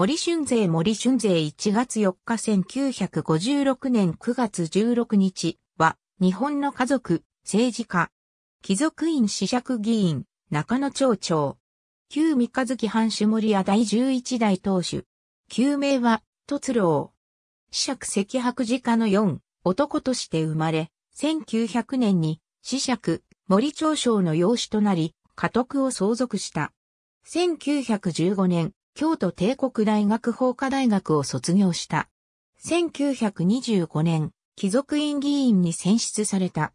森春税森春税1月4日1956年9月16日は、日本の家族、政治家、貴族院子爵議員、中野町長、旧三日月藩主森屋第11代当主、旧名は、突郎、子爵赤白寺家の4、男として生まれ、1900年に、子爵、森長将の養子となり、家督を相続した。1915年、京都帝国大学法科大学を卒業した。1925年、貴族院議員に選出された。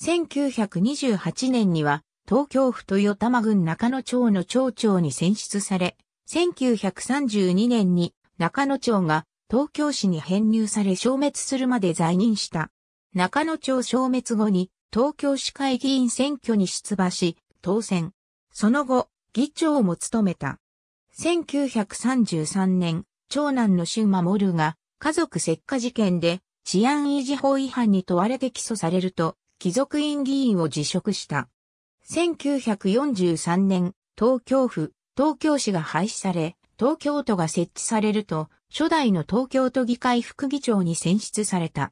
1928年には、東京府豊玉郡中野町の町長に選出され、1932年に中野町が東京市に編入され消滅するまで在任した。中野町消滅後に東京市会議員選挙に出馬し、当選。その後、議長も務めた。1933年、長男のモ守が家族石化事件で治安維持法違反に問われて起訴されると、貴族院議員を辞職した。1943年、東京府、東京市が廃止され、東京都が設置されると、初代の東京都議会副議長に選出された。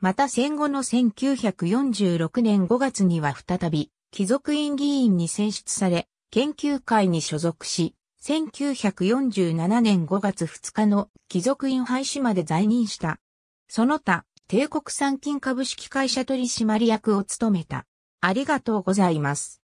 また戦後の1946年5月には再び、貴族院議員に選出され、研究会に所属し、1947年5月2日の貴族院廃止まで在任した。その他、帝国産金株式会社取締役を務めた。ありがとうございます。